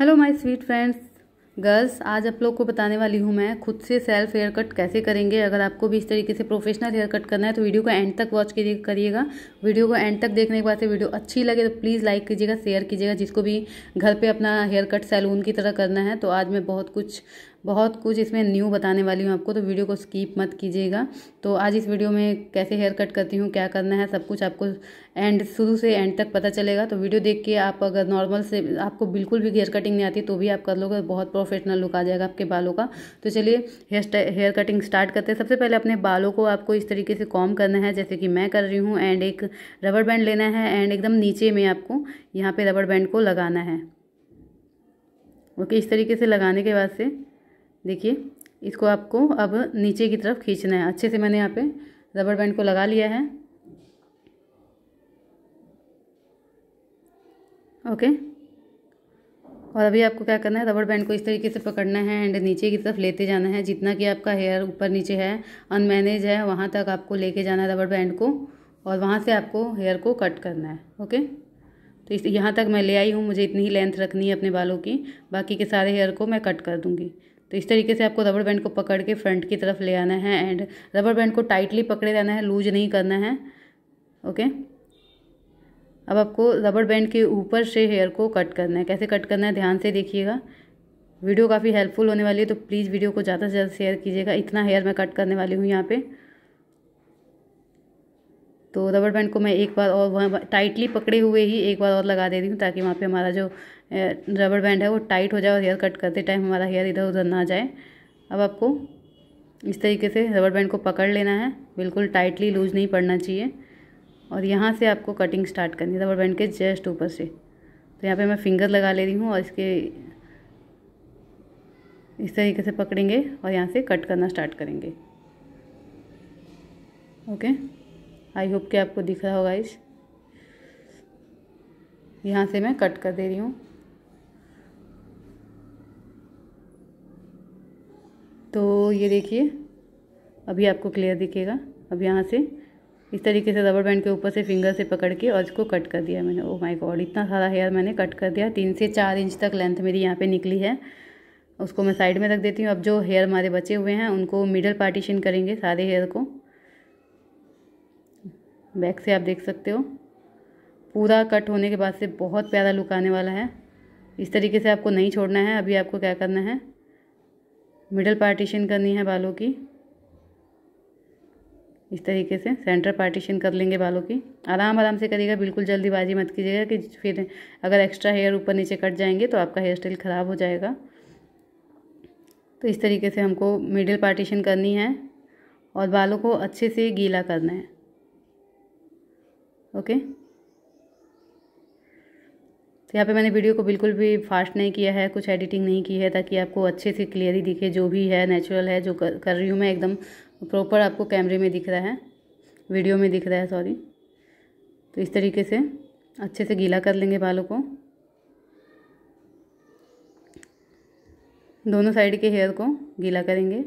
hello my sweet friends girls आज आप लोग को बताने वाली हूँ मैं खुद से सेल्फ हेयर कट कैसे करेंगे अगर आपको भी इस तरीके से प्रोफेशनल हेयर कट करना है तो वीडियो को एंड तक वॉच करिएगा वीडियो को एंड तक देखने के बाद से वीडियो अच्छी लगे तो प्लीज़ लाइक कीजिएगा शेयर कीजिएगा जिसको भी घर पे अपना हेयर कट सैलून की तरह करना है तो आज मैं बहुत कुछ बहुत कुछ इसमें न्यू बताने वाली हूँ आपको तो वीडियो को स्कीप मत कीजिएगा तो आज इस वीडियो में कैसे हेयर कट करती हूँ क्या करना है सब कुछ आपको एंड शुरू से एंड तक पता चलेगा तो वीडियो देख के आप अगर नॉर्मल से आपको बिल्कुल भी हेयर कटिंग नहीं आती तो भी आप कर लोगे बहुत प्रोफेशनल लुक आ जाएगा आपके बालों का तो चलिए हेयर हेयर कटिंग स्टार्ट करते हैं सबसे पहले अपने बालों को आपको इस तरीके से कॉम करना है जैसे कि मैं कर रही हूँ एंड एक रबर बैंड लेना है एंड एकदम नीचे में आपको यहाँ पर रबड़ बैंड को लगाना है ओके इस तरीके से लगाने के बाद से देखिए इसको आपको अब नीचे की तरफ खींचना है अच्छे से मैंने यहाँ पे रबर बैंड को लगा लिया है ओके और अभी आपको क्या करना है रबर बैंड को इस तरीके से पकड़ना है एंड नीचे की तरफ लेते जाना है जितना कि आपका हेयर ऊपर नीचे है अनमैनेज है वहाँ तक आपको लेके जाना है रबर बैंड को और वहाँ से आपको हेयर को कट करना है ओके तो इस यहाँ तक मैं ले आई हूँ मुझे इतनी ही लेंथ रखनी है अपने बालों की बाकी के सारे हेयर को मैं कट कर दूँगी तो इस तरीके से आपको रबर बैंड को पकड़ के फ्रंट की तरफ ले आना है एंड रबर बैंड को टाइटली पकड़े रहना है लूज नहीं करना है ओके अब आपको रबर बैंड के ऊपर से हेयर को कट करना है कैसे कट करना है ध्यान से देखिएगा वीडियो काफ़ी हेल्पफुल होने वाली है तो प्लीज़ वीडियो को ज़्यादा से ज़्यादा शेयर कीजिएगा इतना हेयर मैं कट करने वाली हूँ यहाँ पर तो रबर बैंड को मैं एक बार और वहाँ टाइटली पकड़े हुए ही एक बार और लगा दे रही हूँ ताकि वहाँ पे हमारा जो रबर बैंड है वो टाइट हो जाए और हेयर कट करते टाइम हमारा हेयर इधर उधर ना जाए अब आपको इस तरीके से रबर बैंड को पकड़ लेना है बिल्कुल टाइटली लूज नहीं पड़ना चाहिए और यहाँ से आपको कटिंग स्टार्ट करनी है रबर बैंड के जस्ट ऊपर से तो यहाँ पर मैं फिंगर लगा ले रही हूँ और इसके इस तरीके से पकड़ेंगे और यहाँ से कट करना स्टार्ट करेंगे ओके आई होप कि आपको दिख रहा होगा इस यहाँ से मैं कट कर दे रही हूँ तो ये देखिए अभी आपको क्लियर दिखेगा अब यहाँ से इस तरीके से रबर बैंड के ऊपर से फिंगर से पकड़ के और इसको कट कर दिया मैंने ओ माय गॉड इतना सारा हेयर मैंने कट कर दिया तीन से चार इंच तक लेंथ मेरी यहाँ पे निकली है उसको मैं साइड में रख देती हूँ अब जो हेयर हमारे बचे हुए हैं उनको मिडल पार्टीशन करेंगे सारे हेयर को बैक से आप देख सकते हो पूरा कट होने के बाद से बहुत प्यारा लुक आने वाला है इस तरीके से आपको नहीं छोड़ना है अभी आपको क्या करना है मिडल पार्टीशन करनी है बालों की इस तरीके से सेंटर पार्टीशन कर लेंगे बालों की आराम आराम से करिएगा बिल्कुल जल्दीबाजी मत कीजिएगा कि फिर अगर एक्स्ट्रा हेयर ऊपर नीचे कट जाएंगे तो आपका हेयर स्टाइल ख़राब हो जाएगा तो इस तरीके से हमको मिडिल पार्टीशन करनी है और बालों को अच्छे से गीला करना है ओके तो यहाँ पे मैंने वीडियो को बिल्कुल भी फास्ट नहीं किया है कुछ एडिटिंग नहीं की है ताकि आपको अच्छे से क्लियरली दिखे जो भी है नेचुरल है जो कर, कर रही हूँ मैं एकदम प्रॉपर आपको कैमरे में दिख रहा है वीडियो में दिख रहा है सॉरी तो इस तरीके से अच्छे से गीला कर लेंगे बालों को दोनों साइड के हेयर को गीला करेंगे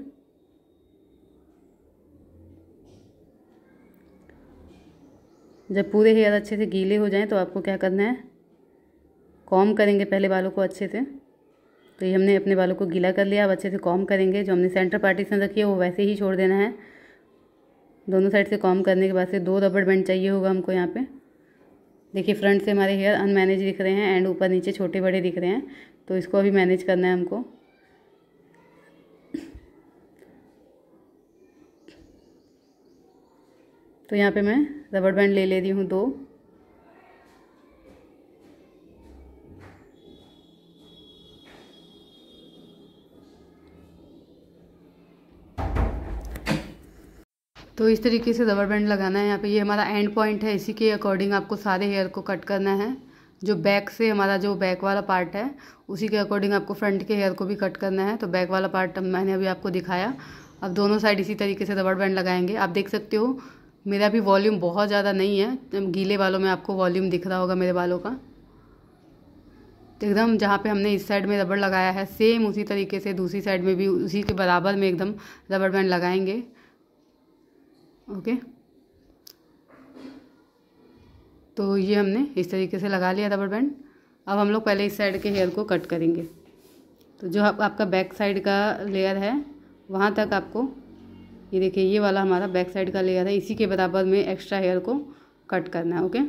जब पूरे हेयर अच्छे से गीले हो जाएं तो आपको क्या करना है कॉम करेंगे पहले बालों को अच्छे से तो ये हमने अपने बालों को गीला कर लिया अब अच्छे से कॉम करेंगे जो हमने सेंटर पार्टीशन रखी है वो वैसे ही छोड़ देना है दोनों साइड से कॉम करने के बाद से दो रबड़ बैंड चाहिए होगा हमको यहाँ पे देखिए फ्रंट से हमारे हेयर अनमैनेज दिख रहे हैं एंड ऊपर नीचे छोटे बड़े दिख रहे हैं तो इसको अभी मैनेज करना है हमको तो यहाँ पे मैं रबड़ बैंड ले ले रही हूँ दो तो इस तरीके से रबड़ बैंड लगाना है यहाँ पे ये हमारा एंड पॉइंट है इसी के अकॉर्डिंग आपको सारे हेयर को कट करना है जो बैक से हमारा जो बैक वाला पार्ट है उसी के अकॉर्डिंग आपको फ्रंट के हेयर को भी कट करना है तो बैक वाला पार्ट मैंने अभी आपको दिखाया अब दोनों साइड इसी तरीके से रबड़ बैंड लगाएंगे आप देख सकते हो मेरा भी वॉल्यूम बहुत ज़्यादा नहीं है गीले बालों में आपको वॉल्यूम दिख रहा होगा मेरे बालों का एकदम जहाँ पे हमने इस साइड में रबड़ लगाया है सेम उसी तरीके से दूसरी साइड में भी उसी के बराबर में एकदम रबड़ बैंड लगाएंगे ओके तो ये हमने इस तरीके से लगा लिया रबड़ बैंड अब हम लोग पहले इस साइड के हेयर को कट करेंगे तो जो आप, आपका बैक साइड का लेयर है वहाँ तक आपको ये देखिए ये वाला हमारा बैक साइड का लेयर है इसी के बराबर में एक्स्ट्रा हेयर को कट करना है ओके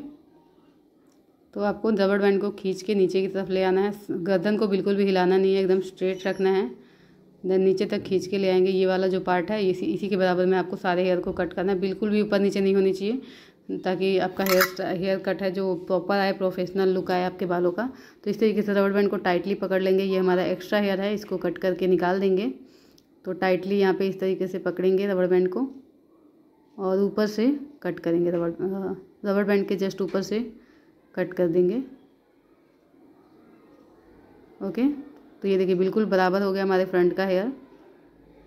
तो आपको रबड़ बैंड को खींच के नीचे की तरफ ले आना है गर्दन को बिल्कुल भी हिलाना नहीं है एकदम स्ट्रेट रखना है देन नीचे तक खींच के ले आएंगे ये वाला जो पार्ट है इसी इसी के बराबर में आपको सारे हेयर को कट करना है बिल्कुल भी ऊपर नीचे नहीं होनी चाहिए ताकि आपका हेयर हेयर कट है जो प्रॉपर आए प्रोफेशनल लुक आए आपके बालों का तो इस तरीके से रबड़ बैंड को टाइटली पकड़ लेंगे ये हमारा एक्स्ट्रा हेयर है इसको कट करके निकाल देंगे तो टाइटली यहाँ पे इस तरीके से पकड़ेंगे रबड़ बैंड को और ऊपर से कट करेंगे रबड़ रबड़ बैंड के जस्ट ऊपर से कट कर देंगे ओके तो ये देखिए बिल्कुल बराबर हो गया हमारे फ्रंट का हेयर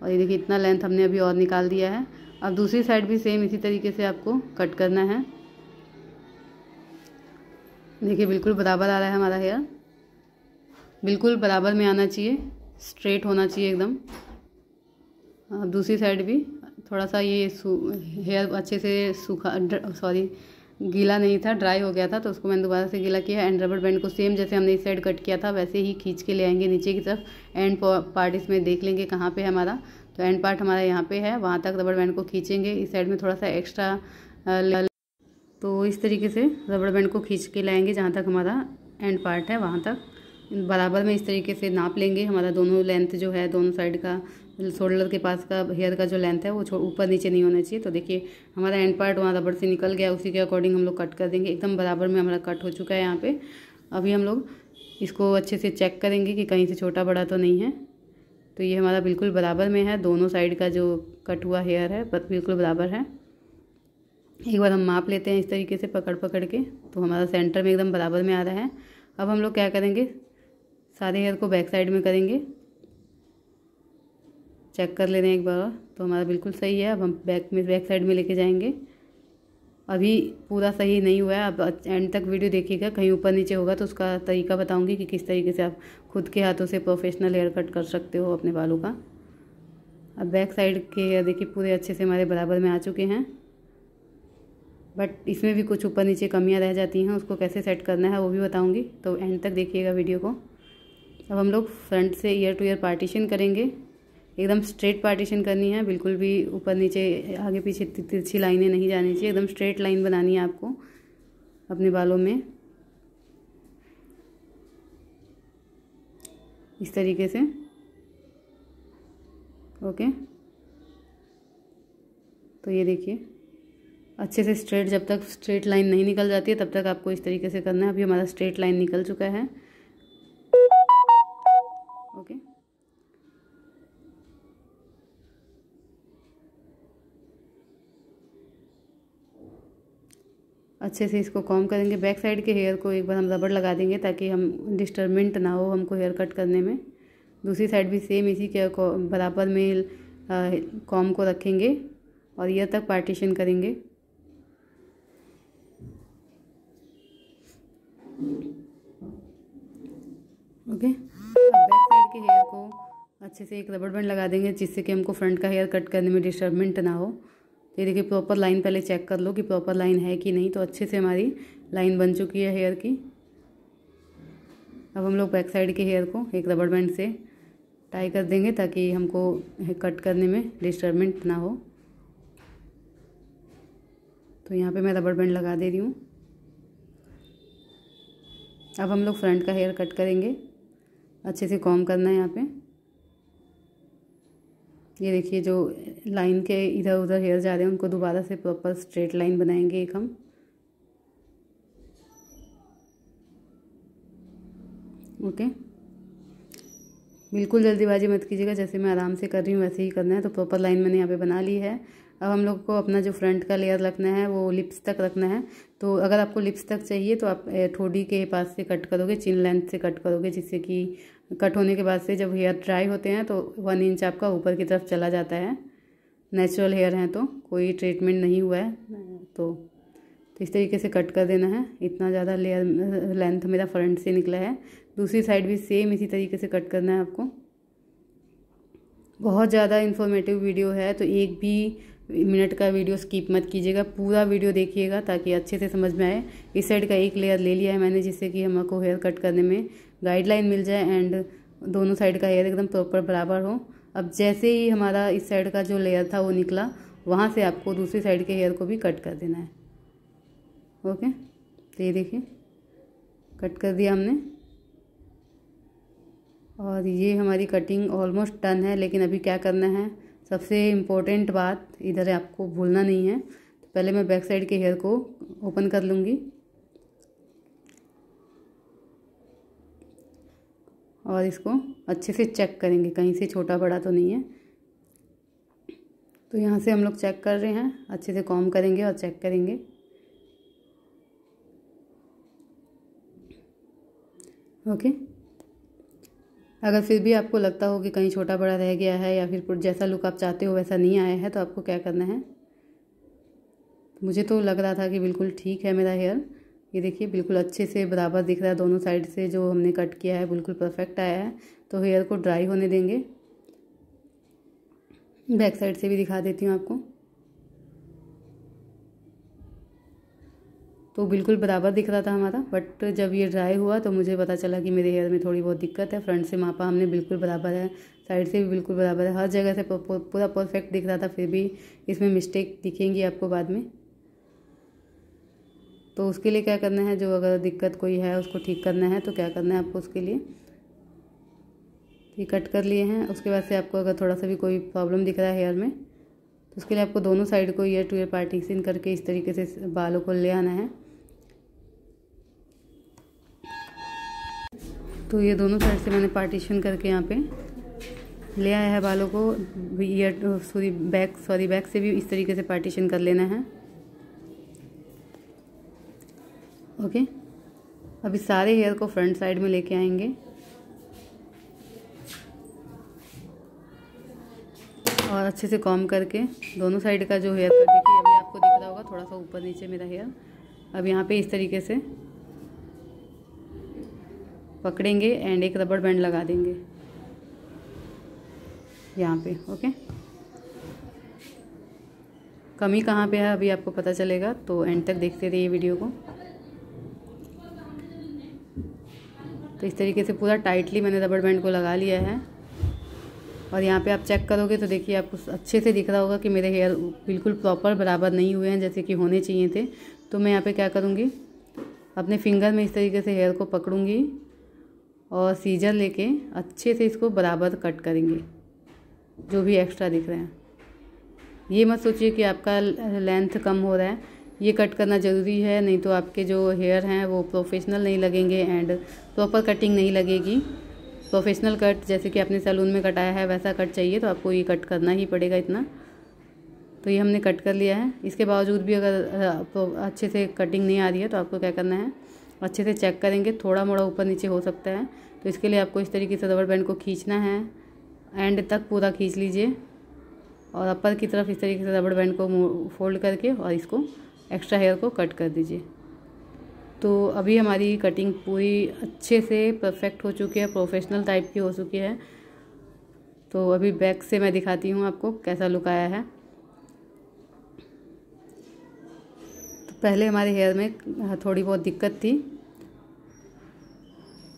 और ये देखिए इतना लेंथ हमने अभी और निकाल दिया है अब दूसरी साइड भी सेम इसी तरीके से आपको कट करना है देखिए बिल्कुल बराबर आ रहा है हमारा हेयर बिल्कुल बराबर में आना चाहिए स्ट्रेट होना चाहिए एकदम अब हाँ, दूसरी साइड भी थोड़ा सा ये हेयर अच्छे से सूखा सॉरी गीला नहीं था ड्राई हो गया था तो उसको मैंने दोबारा से गीला किया एंड रबड़ बैंड को सेम जैसे हमने इस साइड कट किया था वैसे ही खींच के ले आएंगे नीचे की तरफ एंड पार्ट इसमें देख लेंगे कहाँ पे है हमारा तो एंड पार्ट हमारा यहाँ पे है वहाँ तक रबड़ बैंड को खींचेंगे इस साइड में थोड़ा सा एक्स्ट्रा तो इस तरीके से रबड़ बैंड को खींच के लाएंगे जहाँ तक हमारा एंड पार्ट है वहाँ तक बराबर में इस तरीके से नाप लेंगे हमारा दोनों लेंथ जो है दोनों साइड का शोल्डर के पास का हेयर का जो लेंथ है वो ऊपर नीचे नहीं होना चाहिए तो देखिए हमारा एंड पार्ट वहाँ रबड़ से निकल गया उसी के अकॉर्डिंग हम लोग कट कर देंगे एकदम बराबर में हमारा कट हो चुका है यहाँ पे अभी हम लोग इसको अच्छे से चेक करेंगे कि कहीं से छोटा बड़ा तो नहीं है तो ये हमारा बिल्कुल बराबर में है दोनों साइड का जो कट हुआ हेयर है बिल्कुल बराबर है एक बार हम माप लेते हैं इस तरीके से पकड़ पकड़ के तो हमारा सेंटर में एकदम बराबर में आ रहा है अब हम लोग क्या करेंगे सारे हेयर को बैक साइड में करेंगे चेक कर लेते हैं एक बार तो हमारा बिल्कुल सही है अब हम बैक में बैक साइड में लेके जाएंगे अभी पूरा सही नहीं हुआ है अब एंड तक वीडियो देखिएगा कहीं ऊपर नीचे होगा तो उसका तरीका बताऊंगी कि किस तरीके से आप खुद के हाथों से प्रोफेशनल हेयर कट कर सकते हो अपने बालों का अब बैक साइड के हेयर देखिए पूरे अच्छे से हमारे बराबर में आ चुके हैं बट इसमें भी कुछ ऊपर नीचे कमियाँ रह जाती हैं उसको कैसे सेट करना है वो भी बताऊँगी तो एंड तक देखिएगा वीडियो को अब हम लोग फ्रंट से ईयर टू ईयर पार्टीशन करेंगे एकदम स्ट्रेट पार्टीशन करनी है बिल्कुल भी ऊपर नीचे आगे पीछे तिरछी लाइनें नहीं जानी चाहिए एकदम स्ट्रेट लाइन बनानी है आपको अपने बालों में इस तरीके से ओके तो ये देखिए अच्छे से स्ट्रेट जब तक स्ट्रेट लाइन नहीं निकल जाती है तब तक आपको इस तरीके से करना है अभी हमारा स्ट्रेट लाइन निकल चुका है अच्छे से इसको कॉम करेंगे बैक साइड के हेयर को एक बार हम रबड़ लगा देंगे ताकि हम डिस्टर्बमेंट ना हो हमको हेयर कट करने में दूसरी साइड भी सेम इसी के बराबर में कॉम को रखेंगे और ईयर तक पार्टीशन करेंगे ओके बैक साइड के हेयर को अच्छे से एक रबड़ बैंड लगा देंगे जिससे कि हमको फ्रंट का हेयर कट करने में डिस्टर्बमेंट ना हो ये देखिए प्रॉपर लाइन पहले चेक कर लो कि प्रॉपर लाइन है कि नहीं तो अच्छे से हमारी लाइन बन चुकी है हेयर की अब हम लोग बैक साइड के हेयर को एक रबड़ बैंड से टाई कर देंगे ताकि हमको कट करने में डिस्टर्बेंट ना हो तो यहाँ पे मैं रबड़ बैंड लगा दे रही हूँ अब हम लोग फ्रंट का हेयर कट करेंगे अच्छे से कॉम करना है यहाँ पर ये देखिए जो लाइन के इधर उधर हेयर जा रहे हैं उनको दोबारा से प्रॉपर स्ट्रेट लाइन बनाएंगे एक हम ओके बिल्कुल जल्दीबाजी मत कीजिएगा जैसे मैं आराम से कर रही हूँ वैसे ही करना है तो प्रॉपर लाइन मैंने यहाँ पे बना ली है अब हम लोग को अपना जो फ्रंट का लेयर रखना है वो लिप्स तक रखना है तो अगर आपको लिप्स तक चाहिए तो आप ठोडी के पास से कट करोगे चिन लेंथ से कट करोगे जिससे कि कट होने के बाद से जब हेयर ड्राई होते हैं तो वन इंच आपका ऊपर की तरफ चला जाता है नेचुरल हेयर हैं तो कोई ट्रीटमेंट नहीं हुआ है तो, तो इस तरीके से कट कर देना है इतना ज़्यादा लेयर लेंथ मेरा फ्रंट से निकला है दूसरी साइड भी सेम इसी तरीके से कट करना है आपको बहुत ज़्यादा इन्फॉर्मेटिव वीडियो है तो एक भी मिनट का वीडियो स्किप मत कीजिएगा पूरा वीडियो देखिएगा ताकि अच्छे से समझ में आए इस साइड का एक लेयर ले लिया है मैंने जिससे कि हमको हेयर कट करने में गाइडलाइन मिल जाए एंड दोनों साइड का हेयर एकदम प्रॉपर बराबर हो अब जैसे ही हमारा इस साइड का जो लेयर था वो निकला वहाँ से आपको दूसरी साइड के हेयर को भी कट कर देना है ओके तो ये देखिए कट कर दिया हमने और ये हमारी कटिंग ऑलमोस्ट डन है लेकिन अभी क्या करना है सबसे इम्पोर्टेंट बात इधर आपको भूलना नहीं है तो पहले मैं बैक साइड के हेयर को ओपन कर लूँगी और इसको अच्छे से चेक करेंगे कहीं से छोटा बड़ा तो नहीं है तो यहाँ से हम लोग चेक कर रहे हैं अच्छे से कॉम करेंगे और चेक करेंगे ओके अगर फिर भी आपको लगता हो कि कहीं छोटा बड़ा रह गया है या फिर जैसा लुक आप चाहते हो वैसा नहीं आया है तो आपको क्या करना है मुझे तो लग रहा था कि बिल्कुल ठीक है मेरा हेयर ये देखिए बिल्कुल अच्छे से बराबर दिख रहा है दोनों साइड से जो हमने कट किया है बिल्कुल परफेक्ट आया है तो हेयर को ड्राई होने देंगे बैक साइड से भी दिखा देती हूँ आपको तो बिल्कुल बराबर दिख रहा था हमारा बट जब ये ड्राई हुआ तो मुझे पता चला कि मेरे हेयर में थोड़ी बहुत दिक्कत है फ्रंट से मापा हमने बिल्कुल बराबर है साइड से भी बिल्कुल बराबर है हर जगह से पूरा परफेक्ट दिख रहा था फिर भी इसमें मिस्टेक दिखेंगी आपको बाद में तो उसके लिए क्या करना है जो अगर दिक्कत कोई है उसको ठीक करना है तो क्या करना है आपको उसके लिए ये कट कर लिए हैं उसके बाद से आपको अगर थोड़ा सा भी कोई प्रॉब्लम दिख रहा है हेयर में तो उसके लिए आपको दोनों साइड को ईयर टू ईयर पार्टीशन करके इस तरीके से बालों को ले आना है तो ये दोनों साइड से मैंने पार्टीशन करके यहाँ पे ले आया है बालों को ear sorry back sorry back से भी इस तरीके से पार्टीशन कर लेना है ओके अभी सारे हेयर को फ्रंट साइड में लेके आएंगे और अच्छे से कॉम करके दोनों साइड का जो हेयर कट देखिए अभी आपको दिख रहा होगा थोड़ा सा ऊपर नीचे मेरा हेयर अब यहाँ पे इस तरीके से पकड़ेंगे एंड एक रबड़ बैंड लगा देंगे यहाँ पे ओके कमी कहाँ पे है अभी आपको पता चलेगा तो एंड तक देखते रहिए वीडियो को तो इस तरीके से पूरा टाइटली मैंने रबड़ बैंड को लगा लिया है और यहाँ पे आप चेक करोगे तो देखिए आपको अच्छे से दिख रहा होगा कि मेरे हेयर बिल्कुल प्रॉपर बराबर नहीं हुए हैं जैसे कि होने चाहिए थे तो मैं यहाँ पे क्या करूँगी अपने फिंगर में इस तरीके से हेयर को पकड़ूँगी और सीजर लेके अच्छे से इसको बराबर कट करेंगे जो भी एक्स्ट्रा दिख रहे हैं ये मत सोचिए कि आपका लेंथ कम हो रहा है ये कट करना ज़रूरी है नहीं तो आपके जो हेयर हैं वो प्रोफेशनल नहीं लगेंगे एंड प्रॉपर कटिंग नहीं लगेगी प्रोफेशनल कट जैसे कि आपने सैलून में कटाया है वैसा कट चाहिए तो आपको ये कट करना ही पड़ेगा इतना तो ये हमने कट कर लिया है इसके बावजूद भी अगर आपको अच्छे से कटिंग नहीं आ रही है तो आपको क्या करना है अच्छे से चेक करेंगे थोड़ा मोड़ा ऊपर नीचे हो सकता है तो इसके लिए आपको इस तरीके से रबर बैंड को खींचना है एंड तक पूरा खींच लीजिए और अपर की तरफ इस तरीके से रबड़ बैंड को फोल्ड करके और इसको एक्स्ट्रा हेयर को कट कर दीजिए तो अभी हमारी कटिंग पूरी अच्छे से परफेक्ट हो चुकी है प्रोफेशनल टाइप की हो चुकी है तो अभी बैक से मैं दिखाती हूँ आपको कैसा लुक आया है तो पहले हमारे हेयर में हाँ, थोड़ी बहुत दिक्कत थी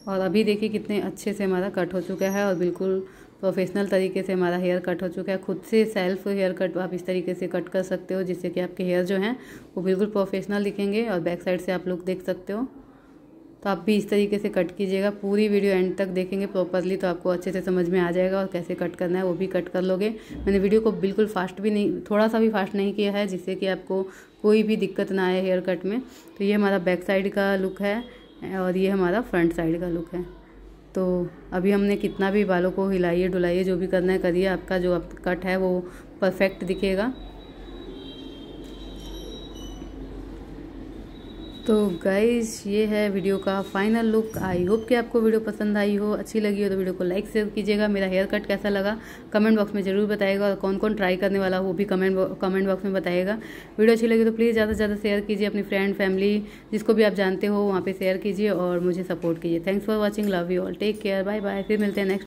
और अभी देखिए कितने अच्छे से हमारा कट हो चुका है और बिल्कुल प्रोफेशनल तरीके से हमारा हेयर कट हो चुका है खुद से सेल्फ हेयर कट आप इस तरीके से कट कर सकते हो जिससे कि आपके हेयर जो हैं वो बिल्कुल प्रोफेशनल दिखेंगे और बैक साइड से आप लुक देख सकते हो तो आप भी इस तरीके से कट कीजिएगा पूरी वीडियो एंड तक देखेंगे प्रॉपरली तो आपको अच्छे से समझ में आ जाएगा और कैसे कट करना है वो भी कट कर लोगे मैंने वीडियो को बिल्कुल फास्ट भी नहीं थोड़ा सा भी फास्ट नहीं किया है जिससे कि आपको कोई भी दिक्कत ना आए हेयर कट में तो ये हमारा बैक साइड का लुक है और ये हमारा फ्रंट साइड का लुक है तो अभी हमने कितना भी बालों को हिलाइए डुलाइए जो भी करना है करिए आपका जो आप कट है वो परफेक्ट दिखेगा तो गाइज ये है वीडियो का फाइनल लुक आई होप कि आपको वीडियो पसंद आई हो अच्छी लगी हो तो वीडियो को लाइक शेयर कीजिएगा मेरा हेयर कट कैसा लगा कमेंट बॉक्स में ज़रूर बताएगा और कौन कौन ट्राई करने वाला वो भी कमेंट कमेंट बॉक्स में बताएगा वीडियो अच्छी लगी तो प्लीज़ ज़्यादा से ज़्यादा शेयर कीजिए अपनी फ्रेंड फैमिली जिसको भी आप जानते हो वहाँ पर शेयर कीजिए और मुझे सपोर्ट कीजिए thanks for watching love you all take care bye bye फिर मिलते हैं नेक्स्ट